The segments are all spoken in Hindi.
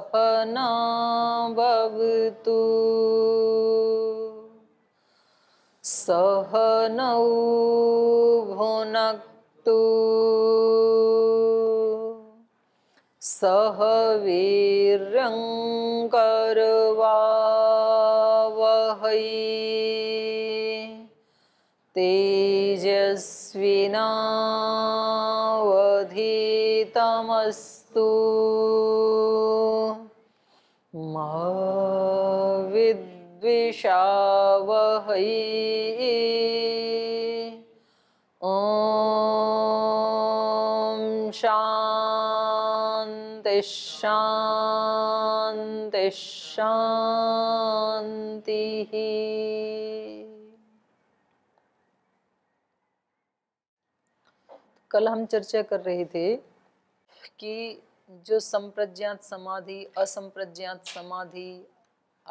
सहना भवतु सहनौ भुनक्तु सह वीर्यङ्कर येनावधीतमस्तु मा विद्विषावहै ॐ शान्ति शान्ति शान्तिः कल हम चर्चा कर रहे थे कि जो संप्रज्ञात समाधि असंप्रज्ञात समाधि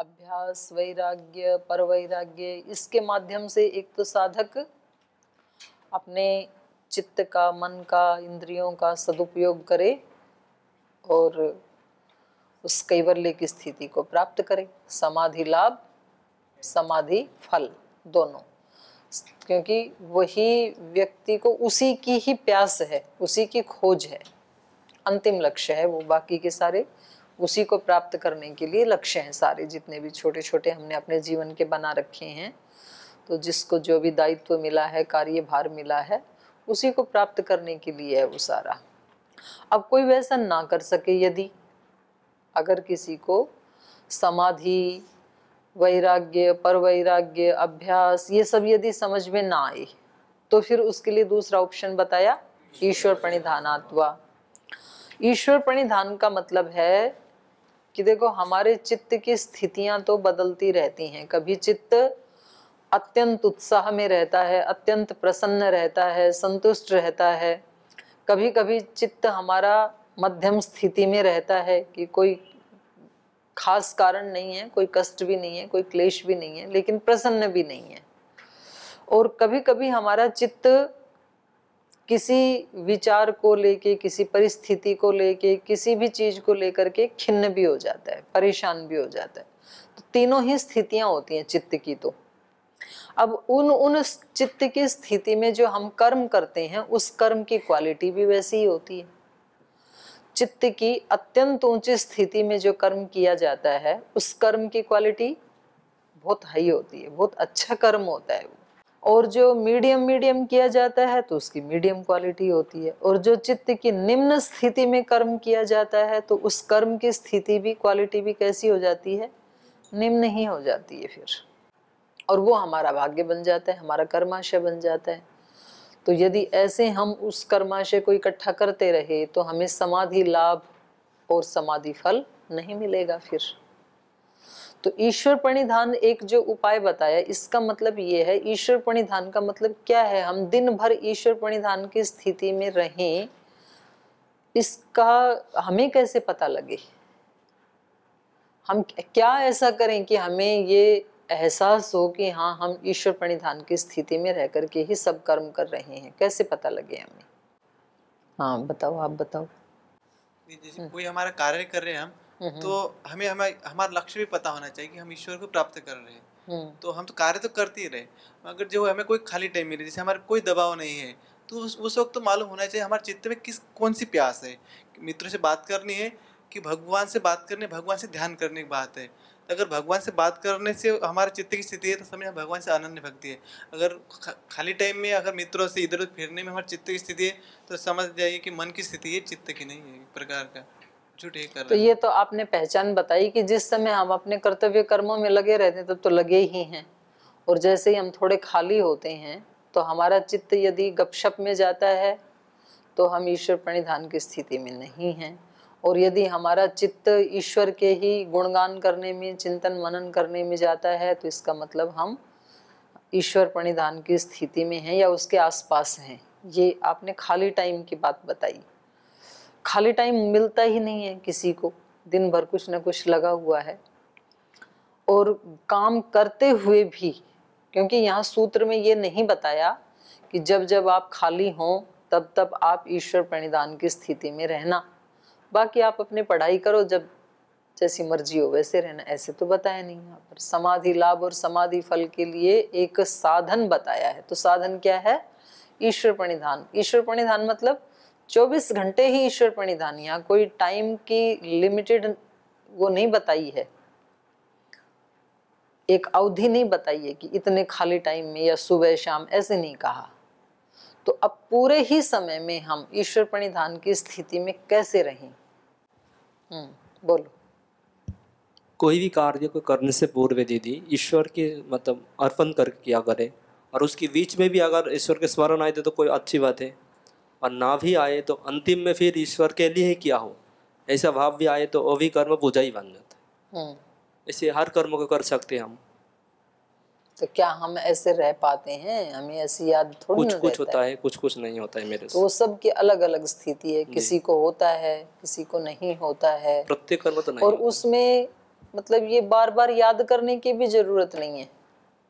अभ्यास वैराग्य परवैराग्य इसके माध्यम से एक तो साधक अपने चित्त का मन का इंद्रियों का सदुपयोग करे और उस कैवल्य की स्थिति को प्राप्त करे समाधि लाभ समाधि फल दोनों क्योंकि वही व्यक्ति को उसी की ही प्यास है उसी की खोज है अंतिम लक्ष्य है वो बाकी के सारे उसी को प्राप्त करने के लिए लक्ष्य हैं सारे जितने भी छोटे छोटे हमने अपने जीवन के बना रखे हैं तो जिसको जो भी दायित्व मिला है कार्यभार मिला है उसी को प्राप्त करने के लिए है वो सारा अब कोई वैसा ना कर सके यदि अगर किसी को समाधि वैराग्य पर वैराग्य अभ्यास ये सब यदि समझ में ना आए तो फिर उसके लिए दूसरा ऑप्शन बताया ईश्वर प्रणिधानात्वा ईश्वर प्रणिधान का मतलब है कि देखो हमारे चित्त की स्थितियां तो बदलती रहती हैं कभी चित्त अत्यंत उत्साह में रहता है अत्यंत प्रसन्न रहता है संतुष्ट रहता है कभी कभी चित्त हमारा मध्यम स्थिति में रहता है कि कोई खास कारण नहीं है कोई कष्ट भी नहीं है कोई क्लेश भी नहीं है लेकिन प्रसन्न भी नहीं है और कभी कभी हमारा चित्त किसी विचार को लेके किसी परिस्थिति को लेके किसी भी चीज को लेकर के खिन्न भी हो जाता है परेशान भी हो जाता है तो तीनों ही स्थितियां होती हैं चित्त की तो अब उन उन चित्त की स्थिति में जो हम कर्म करते हैं उस कर्म की क्वालिटी भी वैसी ही होती है चित्त की अत्यंत ऊंची स्थिति में जो कर्म किया जाता है उस कर्म की क्वालिटी बहुत हाई होती है बहुत अच्छा कर्म होता है वो और जो मीडियम मीडियम किया जाता है तो उसकी मीडियम क्वालिटी होती है और जो चित्त की निम्न स्थिति में कर्म किया जाता है तो उस कर्म की स्थिति भी क्वालिटी भी कैसी हो जाती है निम्न ही हो जाती है फिर और वो हमारा भाग्य बन जाता है हमारा कर्माशय बन जाता है तो यदि ऐसे हम उस कर्माशय को इकट्ठा करते रहे तो हमें समाधि लाभ और समाधि फल नहीं मिलेगा फिर तो ईश्वर प्रणिधान एक जो उपाय बताया इसका मतलब ये है ईश्वर प्रणिधान का मतलब क्या है हम दिन भर ईश्वर प्रणिधान की स्थिति में रहें इसका हमें कैसे पता लगे हम क्या ऐसा करें कि हमें ये एहसास हो कि हाँ हम ईश्वर प्रणिधान की स्थिति में रह कर के ही सब कर्म कर रहे हैं कैसे पता लगे हमें हाँ बताओ आप बताओ जैसे हम्म। कोई हमारा कार्य कर रहे हैं हम हम्म, हम्म। तो हमें हमें हमारा लक्ष्य भी पता होना चाहिए कि हम ईश्वर को प्राप्त कर रहे हैं तो हम तो कार्य तो करते ही रहे मगर जो हमें कोई खाली टाइम मिले जैसे हमारा कोई दबाव नहीं है तो उस उस वक्त तो मालूम होना चाहिए हमारे चित्त में किस कौन सी प्यास है मित्रों से बात करनी है कि भगवान से बात करनी भगवान से ध्यान करने की बात है अगर भगवान से बात करने से हमारे चित्त की स्थिति है तो समझ भगवान से अनन्य भक्ति है अगर खाली टाइम में अगर मित्रों से इधर उधर फिरने में हमारे चित्त की स्थिति है तो समझ जाइए कि मन की स्थिति है चित्त की नहीं है प्रकार का झूठ ही कर तो ये तो आपने पहचान बताई कि जिस समय हम अपने कर्तव्य कर्मों में लगे रहते हैं तब तो, तो लगे ही हैं और जैसे ही हम थोड़े खाली होते हैं तो हमारा चित्त यदि गपशप में जाता है तो हम ईश्वर प्रणिधान की स्थिति में नहीं हैं और यदि हमारा चित्त ईश्वर के ही गुणगान करने में चिंतन मनन करने में जाता है तो इसका मतलब हम ईश्वर प्रणिधान की स्थिति में हैं या उसके आसपास हैं ये आपने खाली टाइम की बात बताई खाली टाइम मिलता ही नहीं है किसी को दिन भर कुछ ना कुछ लगा हुआ है और काम करते हुए भी क्योंकि यहाँ सूत्र में ये नहीं बताया कि जब जब आप खाली हों तब तब आप ईश्वर प्रणिधान की स्थिति में रहना बाकी आप अपने पढ़ाई करो जब जैसी मर्जी हो वैसे रहना ऐसे तो बताया नहीं यहाँ पर समाधि लाभ और समाधि फल के लिए एक साधन बताया है तो साधन क्या है ईश्वर प्रणिधान ईश्वर प्रणिधान मतलब 24 घंटे ही ईश्वर प्रणिधान यहाँ कोई टाइम की लिमिटेड वो नहीं बताई है एक अवधि नहीं बताई है कि इतने खाली टाइम में या सुबह शाम ऐसे नहीं कहा तो अब पूरे ही समय में हम ईश्वर प्रणिधान की स्थिति में कैसे रहें Hmm. बोलो कोई भी कार्य को करने से पूर्व दीदी ईश्वर के मतलब अर्पण करके किया करे और उसके बीच में भी अगर ईश्वर के स्मरण आए तो, तो कोई अच्छी बात है और ना भी आए तो अंतिम में फिर ईश्वर के लिए ही किया हो ऐसा भाव भी आए तो वो भी कर्म पूजा ही बन जाता है इसे hmm. हर कर्म को कर सकते हैं हम तो क्या हम ऐसे रह पाते हैं हमें ऐसी याद थोड़ी कुछ कुछ होता है।, कुछ कुछ नहीं होता है मेरे तो वो सब की अलग अलग स्थिति है किसी को होता है किसी को नहीं होता है प्रत्येक तो नहीं और उसमें मतलब ये बार बार याद करने की भी जरूरत नहीं है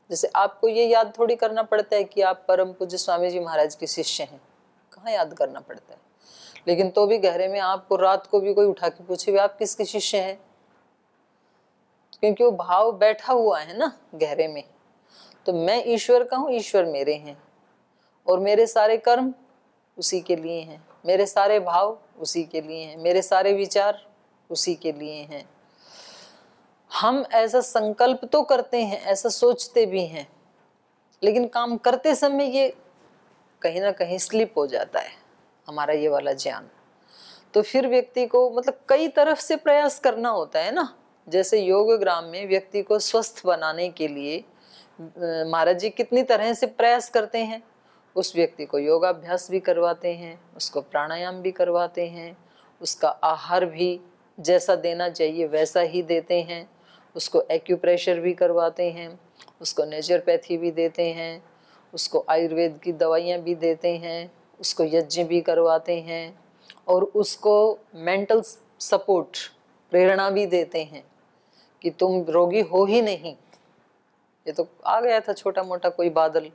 जैसे आपको ये याद थोड़ी करना पड़ता है कि आप परम पूज्य स्वामी जी महाराज के शिष्य हैं कहाँ याद करना पड़ता है लेकिन तो भी गहरे में आपको रात को भी कोई उठा के पूछे भी आप किसके शिष्य हैं क्योंकि वो भाव बैठा हुआ है ना गहरे में तो मैं ईश्वर का हूँ ईश्वर मेरे हैं और मेरे सारे कर्म उसी के लिए हैं मेरे सारे भाव उसी के लिए हैं मेरे सारे विचार उसी के लिए हैं हम ऐसा संकल्प तो करते हैं ऐसा सोचते भी हैं लेकिन काम करते समय ये कहीं ना कहीं स्लिप हो जाता है हमारा ये वाला ज्ञान तो फिर व्यक्ति को मतलब कई तरफ से प्रयास करना होता है ना जैसे योग ग्राम में व्यक्ति को स्वस्थ बनाने के लिए महाराज जी कितनी तरह से प्रयास करते हैं उस व्यक्ति को योगाभ्यास भी करवाते हैं उसको प्राणायाम भी करवाते हैं उसका आहार भी जैसा देना चाहिए वैसा ही देते हैं उसको एक्यूप्रेशर भी करवाते हैं उसको नेचरपैथी भी देते हैं उसको आयुर्वेद की दवाइयाँ भी देते हैं उसको यज्ञ भी करवाते हैं और उसको मेंटल सपोर्ट प्रेरणा भी देते हैं कि तुम रोगी हो ही नहीं ये तो आ गया था छोटा मोटा कोई बादल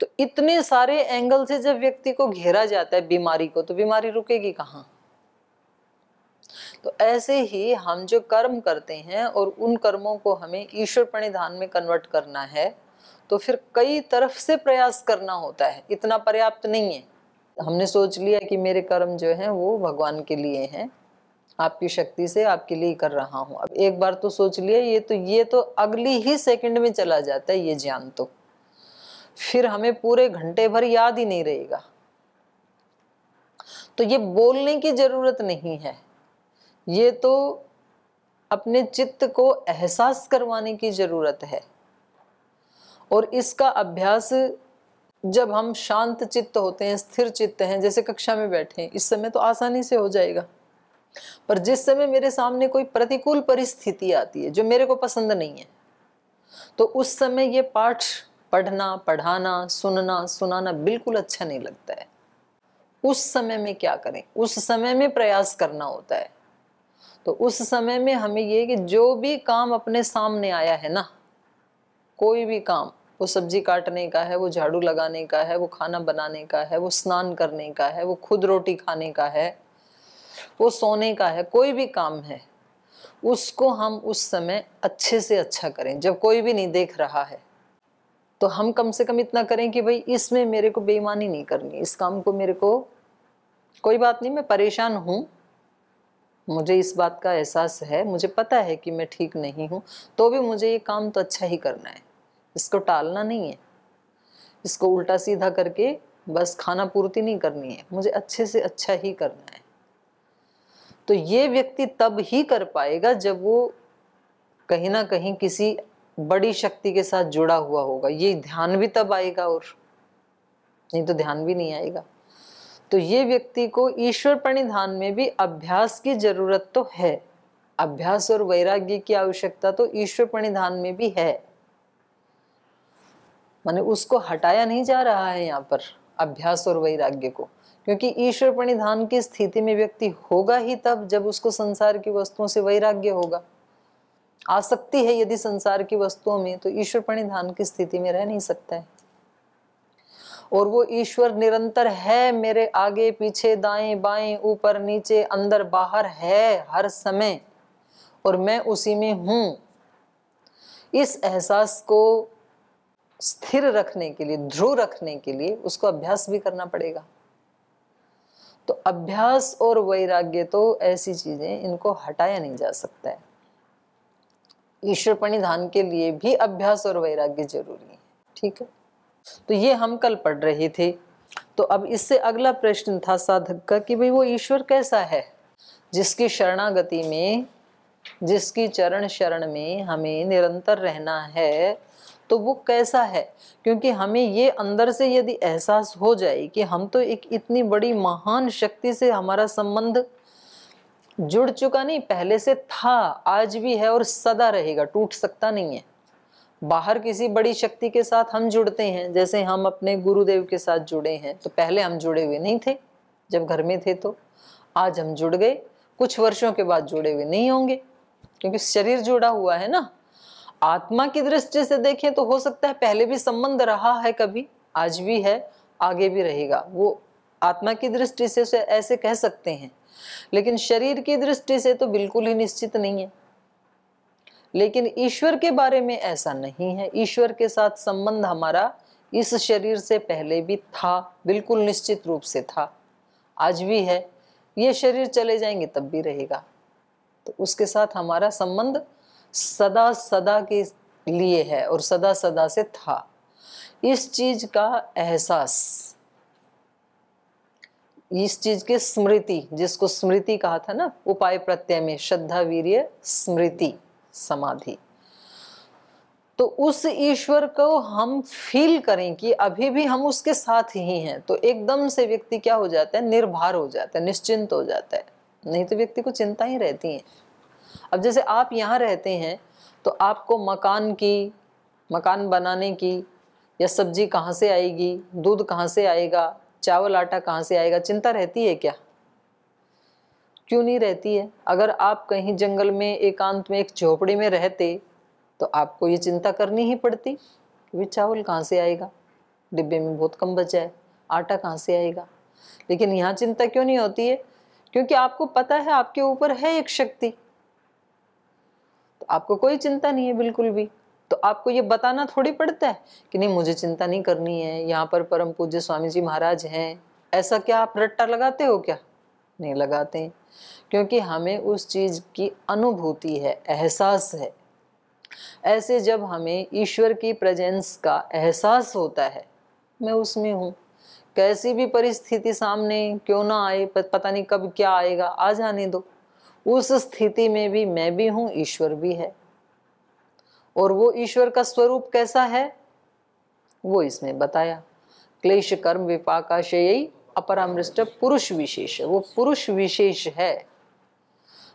तो इतने सारे एंगल से जब व्यक्ति को घेरा जाता है बीमारी को तो बीमारी रुकेगी कहाँ तो ऐसे ही हम जो कर्म करते हैं और उन कर्मों को हमें ईश्वर प्रणिधान में कन्वर्ट करना है तो फिर कई तरफ से प्रयास करना होता है इतना पर्याप्त नहीं है हमने सोच लिया कि मेरे कर्म जो हैं वो भगवान के लिए हैं आपकी शक्ति से आपके लिए कर रहा हूँ अब एक बार तो सोच लिया ये तो ये तो अगली ही सेकंड में चला जाता है ये ज्ञान तो फिर हमें पूरे घंटे भर याद ही नहीं रहेगा तो ये बोलने की जरूरत नहीं है ये तो अपने चित्त को एहसास करवाने की जरूरत है और इसका अभ्यास जब हम शांत चित्त होते हैं स्थिर चित्त हैं जैसे कक्षा में बैठे हैं इस समय तो आसानी से हो जाएगा पर जिस समय मेरे सामने कोई प्रतिकूल परिस्थिति आती है जो मेरे को पसंद नहीं है तो उस समय ये पाठ पढ़ना पढ़ाना सुनना सुनाना बिल्कुल अच्छा नहीं लगता है उस समय में क्या करें उस समय में प्रयास करना होता है तो उस समय में हमें ये कि जो भी काम अपने सामने आया है ना कोई भी काम वो सब्जी काटने का है वो झाड़ू लगाने का है वो खाना बनाने का है वो स्नान करने का है वो खुद रोटी खाने का है वो सोने का है कोई भी काम है उसको हम उस समय अच्छे से अच्छा करें जब कोई भी नहीं देख रहा है तो हम कम से कम इतना करें कि भाई इसमें मेरे को बेईमानी नहीं करनी इस काम को मेरे को कोई बात नहीं मैं परेशान हूँ मुझे इस बात का एहसास है मुझे पता है कि मैं ठीक नहीं हूँ तो भी मुझे ये काम तो अच्छा ही करना है इसको टालना नहीं है इसको उल्टा सीधा करके बस खाना पूर्ति नहीं करनी है मुझे अच्छे से अच्छा ही करना है तो ये व्यक्ति तब ही कर पाएगा जब वो कहीं ना कहीं किसी बड़ी शक्ति के साथ जुड़ा हुआ होगा ये ध्यान भी तब आएगा और नहीं तो ध्यान भी नहीं आएगा तो ये व्यक्ति को ईश्वर परिधान में भी अभ्यास की जरूरत तो है अभ्यास और वैराग्य की आवश्यकता तो ईश्वर परिधान में भी है माने उसको हटाया नहीं जा रहा है यहाँ पर अभ्यास और वैराग्य को क्योंकि ईश्वर परिधान की स्थिति में व्यक्ति होगा ही तब जब उसको संसार की वस्तुओं से वैराग्य होगा आसक्ति है यदि संसार की वस्तुओं में तो ईश्वर परिधान की स्थिति में रह नहीं सकता है और वो ईश्वर निरंतर है मेरे आगे पीछे दाएं बाएं ऊपर नीचे अंदर बाहर है हर समय और मैं उसी में हूं इस एहसास को स्थिर रखने के लिए ध्रुव रखने के लिए उसको अभ्यास भी करना पड़ेगा तो अभ्यास और वैराग्य तो ऐसी चीज़ें इनको हटाया नहीं जा सकता है ईश्वर परिधान के लिए भी अभ्यास और वैराग्य जरूरी है ठीक है तो ये हम कल पढ़ रहे थे तो अब इससे अगला प्रश्न था साधक का कि भाई वो ईश्वर कैसा है जिसकी शरणागति में जिसकी चरण शरण में हमें निरंतर रहना है तो वो कैसा है क्योंकि हमें ये अंदर से यदि एहसास हो जाए कि हम तो एक इतनी बड़ी महान शक्ति से हमारा संबंध जुड़ चुका नहीं पहले से था आज भी है और सदा रहेगा टूट सकता नहीं है बाहर किसी बड़ी शक्ति के साथ हम जुड़ते हैं जैसे हम अपने गुरुदेव के साथ जुड़े हैं तो पहले हम जुड़े हुए नहीं थे जब घर में थे तो आज हम जुड़ गए कुछ वर्षों के बाद जुड़े हुए नहीं होंगे क्योंकि शरीर जुड़ा हुआ है ना आत्मा की दृष्टि से देखें तो हो सकता है पहले भी संबंध रहा है कभी आज भी है आगे भी रहेगा वो आत्मा की दृष्टि से उसे ऐसे कह सकते हैं लेकिन शरीर की दृष्टि से तो बिल्कुल ही निश्चित नहीं है लेकिन ईश्वर के बारे में ऐसा नहीं है ईश्वर के साथ संबंध हमारा इस शरीर से पहले भी था बिल्कुल निश्चित रूप से था आज भी है ये शरीर चले जाएंगे तब भी रहेगा तो उसके साथ हमारा संबंध सदा सदा के लिए है और सदा सदा से था इस चीज का एहसास इस चीज के स्मृति जिसको स्मृति कहा था ना उपाय प्रत्यय में श्रद्धा वीर्य स्मृति समाधि तो उस ईश्वर को हम फील करें कि अभी भी हम उसके साथ ही हैं तो एकदम से व्यक्ति क्या हो जाता है निर्भर हो जाता है निश्चिंत हो जाता है नहीं तो व्यक्ति को चिंता ही रहती है अब जैसे आप यहाँ रहते हैं तो आपको मकान की मकान बनाने की या सब्जी कहाँ से आएगी दूध कहाँ से आएगा चावल आटा कहाँ से आएगा चिंता रहती है क्या क्यों नहीं रहती है अगर आप कहीं जंगल में एकांत में एक झोपड़ी में रहते तो आपको ये चिंता करनी ही पड़ती कि चावल कहाँ से आएगा डिब्बे में बहुत कम बचा है आटा कहाँ से आएगा लेकिन यहाँ चिंता क्यों नहीं होती है क्योंकि आपको पता है आपके ऊपर है एक शक्ति आपको कोई चिंता नहीं है बिल्कुल भी तो आपको ये बताना थोड़ी पड़ता है कि नहीं मुझे चिंता नहीं करनी है यहाँ पर परम पूज्य स्वामी जी महाराज हैं ऐसा क्या आप रट्टा लगाते हो क्या नहीं लगाते हैं क्योंकि हमें उस चीज़ की अनुभूति है एहसास है ऐसे जब हमें ईश्वर की प्रेजेंस का एहसास होता है मैं उसमें हूँ कैसी भी परिस्थिति सामने क्यों ना आए पता नहीं कब क्या आएगा आ जाने दो उस स्थिति में भी मैं भी हूँ ईश्वर भी है और वो ईश्वर का स्वरूप कैसा है वो इसमें बताया क्लेश कर्म विपाकाशयी अपरामृष्ट पुरुष विशेष वो पुरुष विशेष है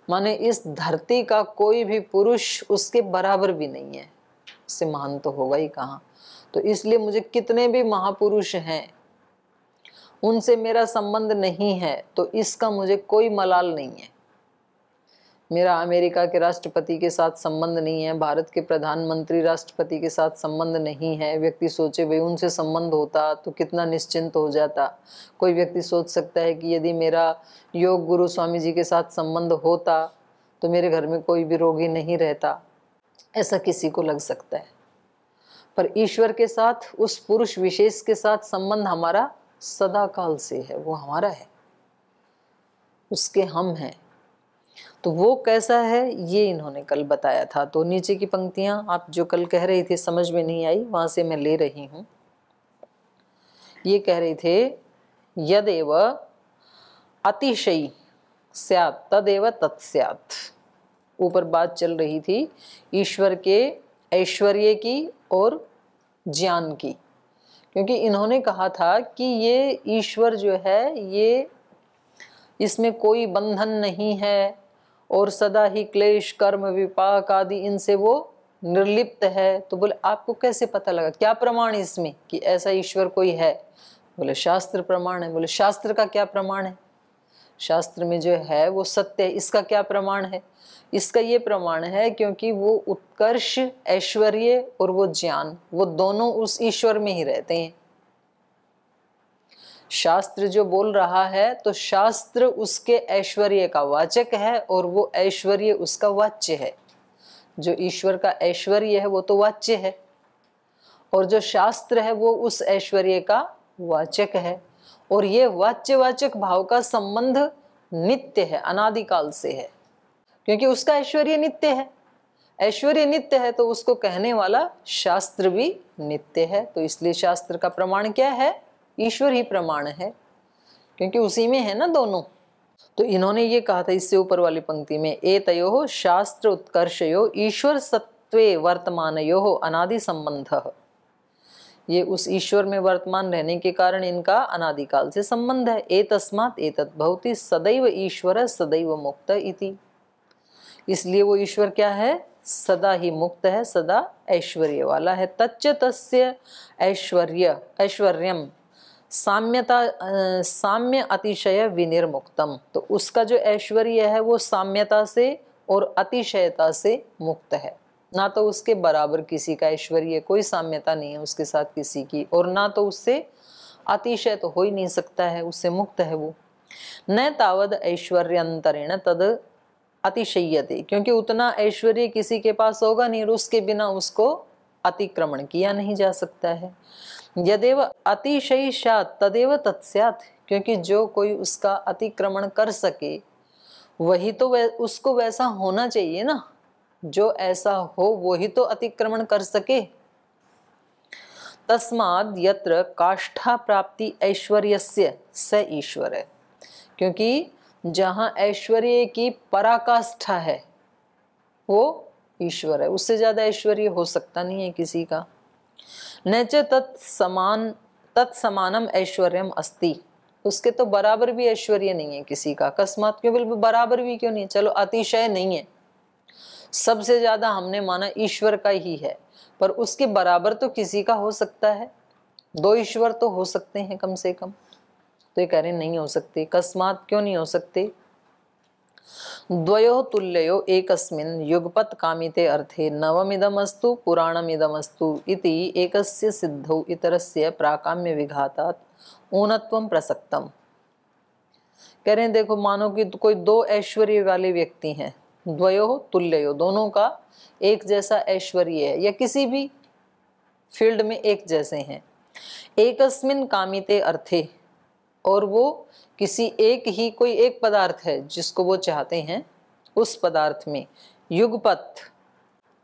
माने इस धरती का कोई भी पुरुष उसके बराबर भी नहीं है इससे महान तो होगा ही कहा तो इसलिए मुझे कितने भी महापुरुष हैं उनसे मेरा संबंध नहीं है तो इसका मुझे कोई मलाल नहीं है मेरा अमेरिका के राष्ट्रपति के साथ संबंध नहीं है भारत के प्रधानमंत्री राष्ट्रपति के साथ संबंध नहीं है व्यक्ति सोचे भाई उनसे संबंध होता तो कितना निश्चिंत हो जाता कोई व्यक्ति सोच सकता है कि यदि मेरा योग गुरु स्वामी जी के साथ संबंध होता तो मेरे घर में कोई भी रोगी नहीं रहता ऐसा किसी को लग सकता है पर ईश्वर के साथ उस पुरुष विशेष के साथ संबंध हमारा सदा काल से है वो हमारा है उसके हम हैं तो वो कैसा है ये इन्होंने कल बताया था तो नीचे की पंक्तियाँ आप जो कल कह रहे थे समझ में नहीं आई वहाँ से मैं ले रही हूँ ये कह रहे थे यदेव अतिशयी स्यात तदेव तत्स्यात ऊपर बात चल रही थी ईश्वर के ऐश्वर्य की और ज्ञान की क्योंकि इन्होंने कहा था कि ये ईश्वर जो है ये इसमें कोई बंधन नहीं है और सदा ही क्लेश कर्म विपाक आदि इनसे वो निर्लिप्त है तो बोले आपको कैसे पता लगा क्या प्रमाण इसमें कि ऐसा ईश्वर कोई है बोले शास्त्र प्रमाण है बोले शास्त्र का क्या प्रमाण है शास्त्र में जो है वो सत्य है इसका क्या प्रमाण है इसका ये प्रमाण है क्योंकि वो उत्कर्ष ऐश्वर्य और वो ज्ञान वो दोनों उस ईश्वर में ही रहते हैं शास्त्र जो बोल रहा है तो शास्त्र उसके ऐश्वर्य का वाचक है और वो ऐश्वर्य उसका वाच्य है जो ईश्वर का ऐश्वर्य है वो तो वाच्य है और जो शास्त्र है वो उस ऐश्वर्य का वाचक है और ये वाच्यवाचक भाव का संबंध नित्य है अनादिकाल से है क्योंकि उसका ऐश्वर्य नित्य है ऐश्वर्य नित्य है तो उसको कहने वाला शास्त्र भी नित्य है तो इसलिए शास्त्र का प्रमाण क्या है ईश्वर ही प्रमाण है क्योंकि उसी में है ना दोनों तो इन्होंने ये कहा था इससे ऊपर वाली पंक्ति में ए तयो शास्त्र उत्कर्ष यो ईश्वर सत्वे वर्तमान यो अनादि संबंध ये उस ईश्वर में वर्तमान रहने के कारण इनका अनादिकाल से संबंध है ए तस्मात ए तत्भवती सदैव ईश्वर सदैव मुक्त इति इसलिए वो ईश्वर क्या है सदा ही मुक्त है सदा ऐश्वर्य वाला है तच्च तस् ऐश्वर्य ऐश्वर्यम साम्यता साम्य अतिशय विनिर्मुक्तम तो उसका जो ऐश्वर्य है वो साम्यता से और अतिशयता से मुक्त है ना तो उसके बराबर किसी का ऐश्वर्य कोई साम्यता नहीं है उसके साथ किसी की और ना तो उससे अतिशय तो हो ही नहीं सकता है उससे मुक्त है वो न तावद ऐश्वर्यंतरेण तद अतिशय क्योंकि उतना ऐश्वर्य किसी के पास होगा नहीं और उसके बिना उसको अतिक्रमण किया नहीं जा सकता है यदेव अतिशयी सात तदेव तत्स्यात क्योंकि जो कोई उसका अतिक्रमण कर सके वही तो वै, उसको वैसा होना चाहिए ना जो ऐसा हो वही तो अतिक्रमण कर सके तस्माद यत्र काष्ठा प्राप्ति ऐश्वर्य स ईश्वर है क्योंकि जहाँ ऐश्वर्य की पराकाष्ठा है वो ईश्वर है उससे ज़्यादा ऐश्वर्य हो सकता नहीं है किसी का नचे तत्समान तत्समानम ऐश्वर्यम अस्ति उसके तो बराबर भी ऐश्वर्य नहीं है किसी का अकस्मात क्यों बिल्कुल बराबर भी क्यों नहीं है चलो अतिशय नहीं है सबसे ज़्यादा हमने माना ईश्वर का ही है पर उसके बराबर तो किसी का हो सकता है दो ईश्वर तो हो सकते हैं कम से कम तो ये कह रहे नहीं हो सकते अकस्मात क्यों नहीं हो सकते द्वयो तुल्ययो एकस्मिन् युगपत कामिते अर्थे नवमिदमस्तु पुराणमिदमस्तु इति एकस्य सिद्धौ इतरस्य प्राकाम्य विघातात् ऊनत्वं प्रसक्तम् कह रहे हैं देखो मानो कि तो कोई दो ऐश्वर्य वाले व्यक्ति हैं द्वयो तुल्ययो दोनों का एक जैसा ऐश्वर्य है या किसी भी फील्ड में एक जैसे हैं एकस्मिन कामिते अर्थे और वो किसी एक ही कोई एक पदार्थ है जिसको वो चाहते हैं उस पदार्थ में युगपथ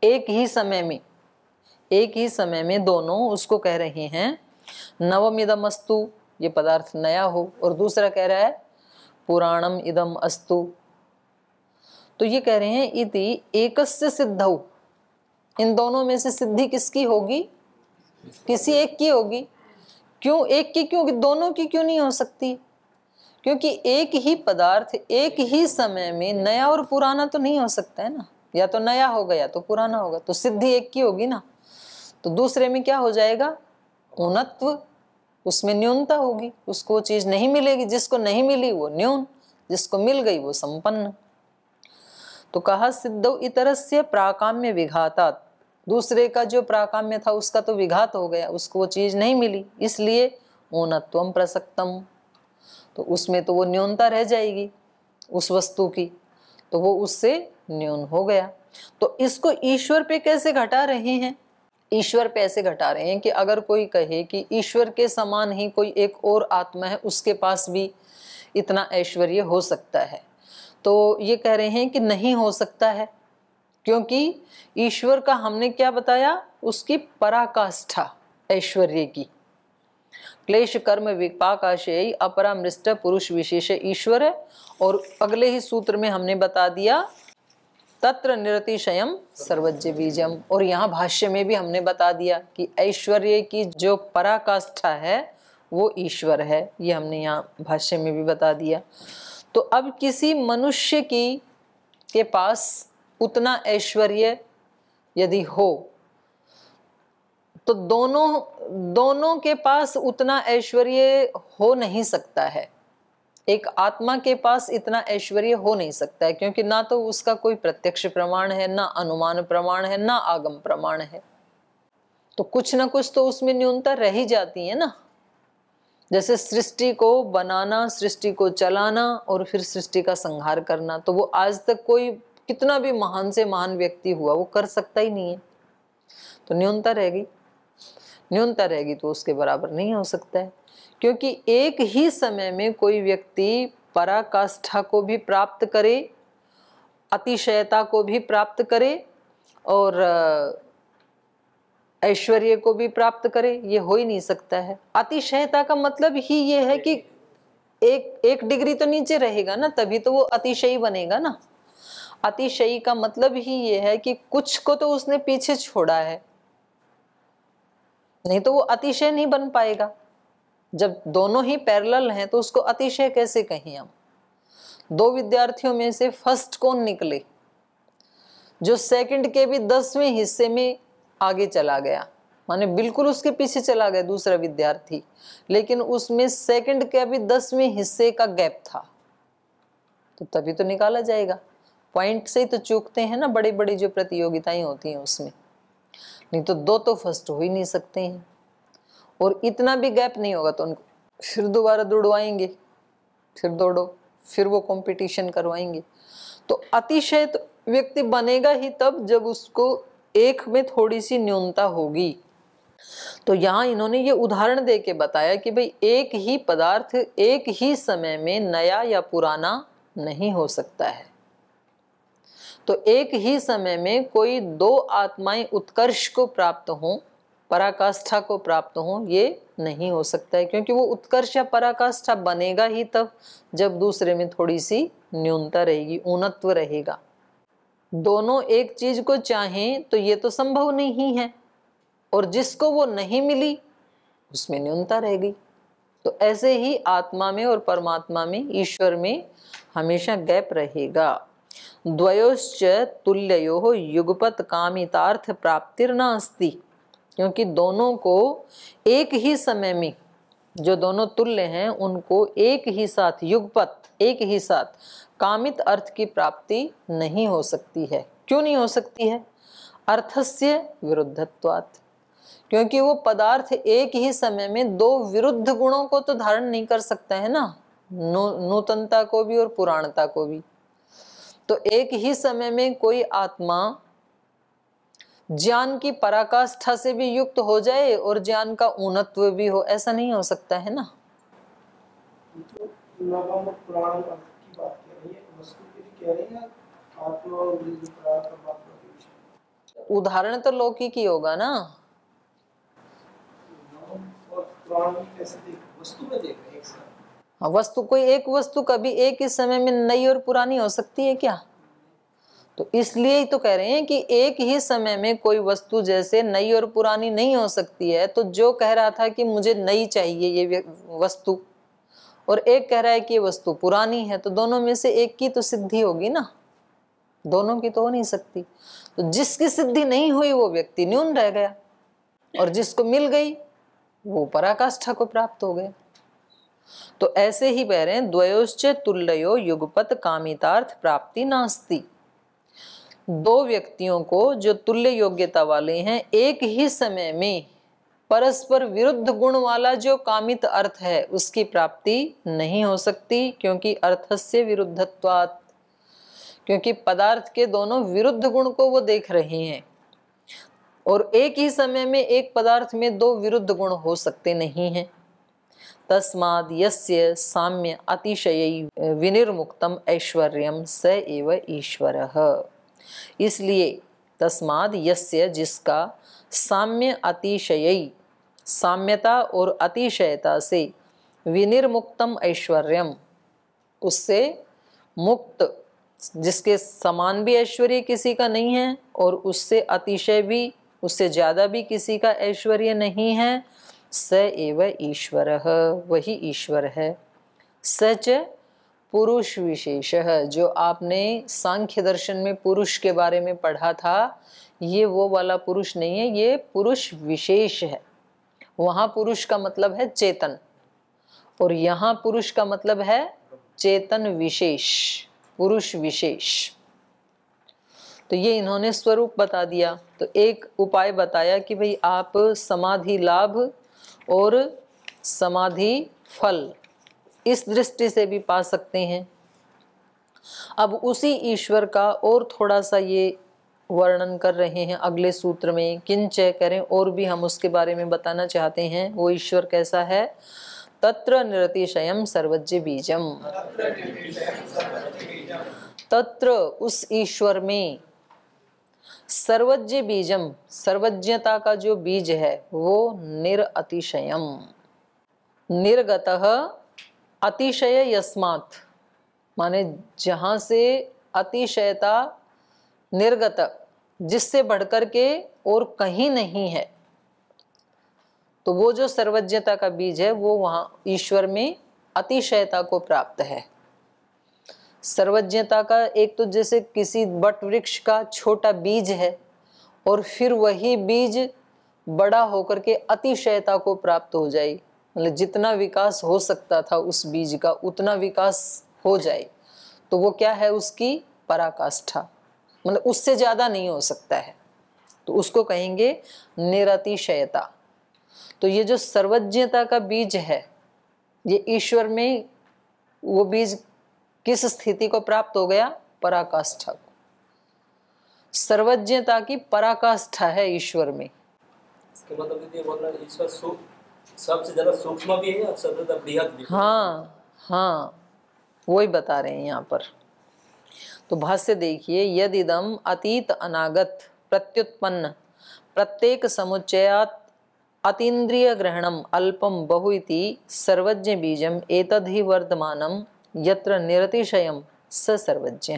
एक ही समय में एक ही समय में दोनों उसको कह रहे हैं नवम इदम अस्तु ये पदार्थ नया हो और दूसरा कह रहा है पुराणम इदम अस्तु तो ये कह रहे हैं इति एकस्य सिद्ध इन दोनों में से सिद्धि किसकी होगी किसी एक की होगी क्यों एक की क्यों दोनों की क्यों नहीं हो सकती क्योंकि एक ही पदार्थ एक ही समय में नया और पुराना तो नहीं हो सकता है ना या तो नया होगा या तो पुराना होगा तो सिद्धि एक की होगी ना तो दूसरे में क्या हो जाएगा ऊनत्व उसमें न्यूनता होगी उसको वो चीज नहीं मिलेगी जिसको नहीं मिली वो न्यून जिसको मिल गई वो संपन्न तो कहा सिद्ध इतर से प्राकाम्य विघाता दूसरे का जो प्राकाम्य था उसका तो विघात हो गया उसको वो चीज नहीं मिली इसलिए ऊनत्व प्रसक्तम तो उसमें तो वो न्यूनता रह जाएगी उस वस्तु की तो वो उससे न्यून हो गया तो इसको ईश्वर पे कैसे घटा रहे हैं ईश्वर पे ऐसे घटा रहे हैं कि अगर कोई कहे कि ईश्वर के समान ही कोई एक और आत्मा है उसके पास भी इतना ऐश्वर्य हो सकता है तो ये कह रहे हैं कि नहीं हो सकता है क्योंकि ईश्वर का हमने क्या बताया उसकी पराकाष्ठा ऐश्वर्य की क्लेश कर्म विपाक अपरा मृष्ट पुरुष विशेष ईश्वर है और अगले ही सूत्र में हमने बता दिया तत्र निरतिशयम सर्वज्ञ बीजम और यहाँ भाष्य में भी हमने बता दिया कि ऐश्वर्य की जो पराकाष्ठा है वो ईश्वर है ये हमने यहाँ भाष्य में भी बता दिया तो अब किसी मनुष्य की के पास उतना ऐश्वर्य यदि हो तो दोनों दोनों के पास उतना ऐश्वर्य हो नहीं सकता है एक आत्मा के पास इतना ऐश्वर्य हो नहीं सकता है क्योंकि ना तो उसका कोई प्रत्यक्ष प्रमाण है ना अनुमान प्रमाण है ना आगम प्रमाण है तो कुछ ना कुछ तो उसमें न्यूनता रह ही जाती है ना जैसे सृष्टि को बनाना सृष्टि को चलाना और फिर सृष्टि का संहार करना तो वो आज तक कोई कितना भी महान से महान व्यक्ति हुआ वो कर सकता ही नहीं है तो न्यूनता रह गई न्यूनता रहेगी तो उसके बराबर नहीं हो सकता है क्योंकि एक ही समय में कोई व्यक्ति पराकाष्ठा को भी प्राप्त करे अतिशयता को भी प्राप्त करे और ऐश्वर्य को भी प्राप्त करे ये हो ही नहीं सकता है अतिशयता का मतलब ही ये है कि एक एक डिग्री तो नीचे रहेगा ना तभी तो वो अतिशयी बनेगा ना अतिशयी का मतलब ही ये है कि कुछ को तो उसने पीछे छोड़ा है नहीं तो वो अतिशय नहीं बन पाएगा जब दोनों ही पैरेलल हैं तो उसको अतिशय कैसे कहें हम दो विद्यार्थियों में से फर्स्ट कौन निकले जो सेकंड के भी दसवें हिस्से में आगे चला गया माने बिल्कुल उसके पीछे चला गया दूसरा विद्यार्थी लेकिन उसमें सेकंड के भी दसवें हिस्से का गैप था तो तभी तो निकाला जाएगा पॉइंट से ही तो चूकते हैं ना बड़ी बड़ी जो प्रतियोगिताएं होती हैं उसमें नहीं तो दो तो फर्स्ट हो ही नहीं सकते हैं और इतना भी गैप नहीं होगा तो उनको फिर दोबारा दौड़वाएंगे फिर दौड़ो फिर वो कंपटीशन करवाएंगे तो अतिशय तो व्यक्ति बनेगा ही तब जब उसको एक में थोड़ी सी न्यूनता होगी तो यहाँ इन्होंने ये उदाहरण दे के बताया कि भाई एक ही पदार्थ एक ही समय में नया या पुराना नहीं हो सकता है तो एक ही समय में कोई दो आत्माएं उत्कर्ष को प्राप्त हों पराकाष्ठा को प्राप्त हों ये नहीं हो सकता है क्योंकि वो उत्कर्ष या पराकाष्ठा बनेगा ही तब जब दूसरे में थोड़ी सी न्यूनता रहेगी ऊनत्व रहेगा दोनों एक चीज़ को चाहें तो ये तो संभव नहीं है और जिसको वो नहीं मिली उसमें न्यूनता रह गई तो ऐसे ही आत्मा में और परमात्मा में ईश्वर में हमेशा गैप रहेगा द्वयोश्च तुल्यो युगपत कामितार्थ प्राप्तिर्नास्ति क्योंकि दोनों को एक ही समय में जो दोनों तुल्य हैं उनको एक ही साथ युगपत एक ही साथ कामित अर्थ की प्राप्ति नहीं हो सकती है क्यों नहीं हो सकती है अर्थस्य विरुद्धत्वात् क्योंकि वो पदार्थ एक ही समय में दो विरुद्ध गुणों को तो धारण नहीं कर सकता है ना नूतनता को भी और पुराणता को भी तो एक ही समय में कोई आत्मा ज्ञान की पराकाष्ठा से भी युक्त हो जाए और ज्ञान का उन्नत्व भी हो ऐसा नहीं हो सकता है ना उदाहरण तो लौकिक ही होगा ना वस्तु में देख रहे हैं हाँ, वस्तु कोई एक वस्तु कभी एक ही समय में नई और पुरानी हो सकती है क्या तो इसलिए ही तो कह रहे हैं कि एक ही समय में कोई वस्तु जैसे नई और पुरानी नहीं हो सकती है तो जो कह रहा था कि मुझे नई चाहिए ये वस्तु और एक कह रहा है कि ये वस्तु पुरानी है तो दोनों में से एक की तो सिद्धि होगी ना दोनों की तो हो नहीं सकती तो जिसकी सिद्धि नहीं हुई वो व्यक्ति न्यून रह गया और जिसको मिल गई वो पराकाष्ठा को प्राप्त हो गया तो ऐसे ही कह रहे हैं द्वयोश्च तुल्यो युगपत कामितार्थ प्राप्ति नास्ती दो व्यक्तियों को जो तुल्य योग्यता वाले हैं एक ही समय में परस्पर विरुद्ध गुण वाला जो कामित अर्थ है उसकी प्राप्ति नहीं हो सकती क्योंकि अर्थस्य विरुद्धत्वात् क्योंकि पदार्थ के दोनों विरुद्ध गुण को वो देख रहे हैं और एक ही समय में एक पदार्थ में दो विरुद्ध गुण हो सकते नहीं हैं तस्माद यस्य साम्य अतिशय विनिर्मुक्तम ऐश्वर्य स एव ईश्वर इसलिए तस्माद् यस्य जिसका साम्य अतिशयी साम्यता और अतिशयता से विनिर्मुक्तम ऐश्वर्यम उससे मुक्त जिसके समान भी ऐश्वर्य किसी का नहीं है और उससे अतिशय भी उससे ज़्यादा भी किसी का ऐश्वर्य नहीं है स एव ईश्वर वही ईश्वर है सच पुरुष विशेष जो आपने सांख्य दर्शन में पुरुष के बारे में पढ़ा था ये वो वाला पुरुष नहीं है ये पुरुष विशेष है वहाँ पुरुष का मतलब है चेतन और यहाँ पुरुष का मतलब है चेतन विशेष पुरुष विशेष तो ये इन्होंने स्वरूप बता दिया तो एक उपाय बताया कि भाई आप समाधि लाभ और समाधि फल इस दृष्टि से भी पा सकते हैं अब उसी ईश्वर का और थोड़ा सा ये वर्णन कर रहे हैं अगले सूत्र में चय करें और भी हम उसके बारे में बताना चाहते हैं वो ईश्वर कैसा है तत्र निरतिशयम सर्वज्ञ बीजम तत्र उस ईश्वर में सर्वज्ञ बीजम सर्वज्ञता का जो बीज है वो निरअतिशयम निर्गत अतिशय यस्मात माने जहाँ से अतिशयता निर्गत जिससे बढ़कर के और कहीं नहीं है तो वो जो सर्वज्ञता का बीज है वो वहाँ ईश्वर में अतिशयता को प्राप्त है सर्वज्ञता का एक तो जैसे किसी बट वृक्ष का छोटा बीज है और फिर वही बीज बड़ा होकर के अतिशयता को प्राप्त हो जाए मतलब जितना विकास हो सकता था उस बीज का उतना विकास हो जाए तो वो क्या है उसकी पराकाष्ठा मतलब उससे ज़्यादा नहीं हो सकता है तो उसको कहेंगे निरतिशयता तो ये जो सर्वज्ञता का बीज है ये ईश्वर में वो बीज किस स्थिति को प्राप्त हो गया पराकाष्ठा को सर्वज्ञता की पराकाष्ठा है ईश्वर में मतलब सबसे ज्यादा सूक्ष्म भी है और हाँ हाँ वही बता रहे हैं यहाँ पर तो भाष्य देखिए यदिदम अतीत अनागत प्रत्युत्पन्न प्रत्येक समुच्चयात अतीन्द्रिय ग्रहणम अल्पम बहुति सर्वज्ञ बीजम एतद ही वर्धमानम यत्र निरतिशयम स सर्वज्ञ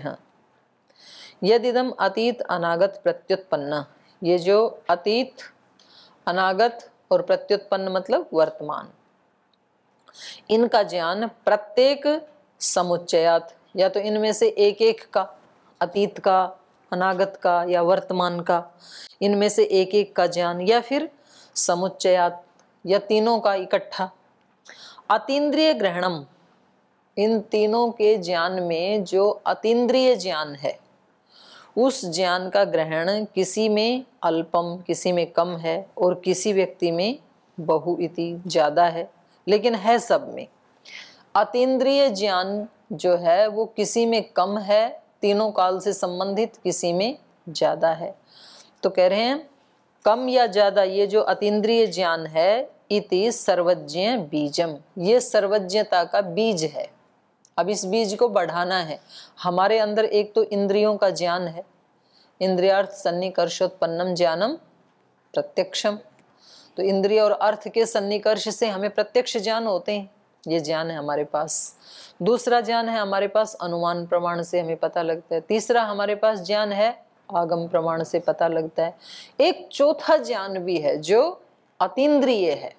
यदिदम अतीत अनागत प्रत्युत्पन्न ये जो अतीत अनागत और प्रत्युत्पन्न मतलब वर्तमान इनका ज्ञान प्रत्येक समुच्चयात या तो इनमें से एक एक का अतीत का अनागत का या वर्तमान का इनमें से एक एक का ज्ञान या फिर समुच्चयात या तीनों का इकट्ठा अतीन्द्रिय ग्रहणम इन तीनों के ज्ञान में जो अतीन्द्रिय ज्ञान है उस ज्ञान का ग्रहण किसी में अल्पम किसी में कम है और किसी व्यक्ति में बहु इति ज़्यादा है लेकिन है सब में अतीन्द्रिय ज्ञान जो है वो किसी में कम है तीनों काल से संबंधित किसी में ज़्यादा है तो कह रहे हैं कम या ज़्यादा ये जो अतीन्द्रिय ज्ञान है इति सर्वज्ञ बीजम ये सर्वज्ञता का बीज है अब इस बीज को बढ़ाना है हमारे अंदर एक तो इंद्रियों का ज्ञान है इंद्रियार्थ सन्निकर्षोत्पन्नम ज्ञानम प्रत्यक्षम तो इंद्रिय और अर्थ के सन्निकर्ष से हमें प्रत्यक्ष ज्ञान होते हैं ये ज्ञान है हमारे पास दूसरा ज्ञान है हमारे पास अनुमान प्रमाण से हमें पता लगता है तीसरा हमारे पास ज्ञान है आगम प्रमाण से पता लगता है एक चौथा ज्ञान भी है जो अतीन्द्रिय है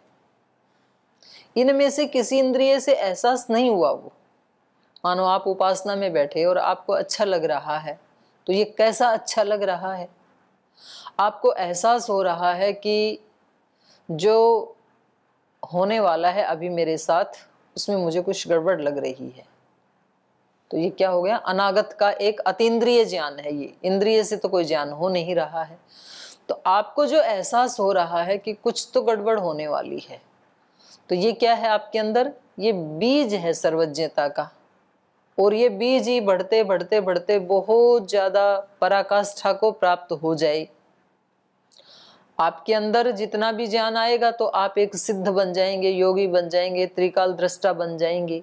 इनमें से किसी इंद्रिय से एहसास नहीं हुआ वो मानो आप उपासना में बैठे और आपको अच्छा लग रहा है तो ये कैसा अच्छा लग रहा है आपको एहसास हो रहा है कि जो होने वाला है अभी मेरे साथ उसमें मुझे कुछ गड़बड़ लग रही है तो ये क्या हो गया अनागत का एक अतीन्द्रिय ज्ञान है ये इंद्रिय से तो कोई ज्ञान हो नहीं रहा है तो आपको जो एहसास हो रहा है कि कुछ तो गड़बड़ होने वाली है तो ये क्या है आपके अंदर ये बीज है सर्वज्ञता का और ये बीज ही बढ़ते बढ़ते बढ़ते बहुत ज़्यादा पराकाष्ठा को प्राप्त हो जाए आपके अंदर जितना भी ज्ञान आएगा तो आप एक सिद्ध बन जाएंगे योगी बन जाएंगे त्रिकाल दृष्टा बन जाएंगे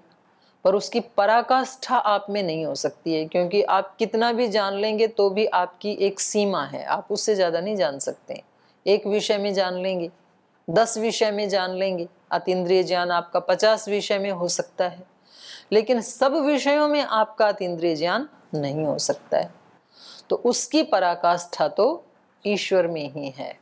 पर उसकी पराकाष्ठा आप में नहीं हो सकती है क्योंकि आप कितना भी जान लेंगे तो भी आपकी एक सीमा है आप उससे ज़्यादा नहीं जान सकते एक विषय में जान लेंगे दस विषय में जान लेंगे अत इंद्रिय ज्ञान आपका पचास विषय में हो सकता है लेकिन सब विषयों में आपका अतीन्द्रिय ज्ञान नहीं हो सकता है तो उसकी पराकाष्ठा तो ईश्वर में ही है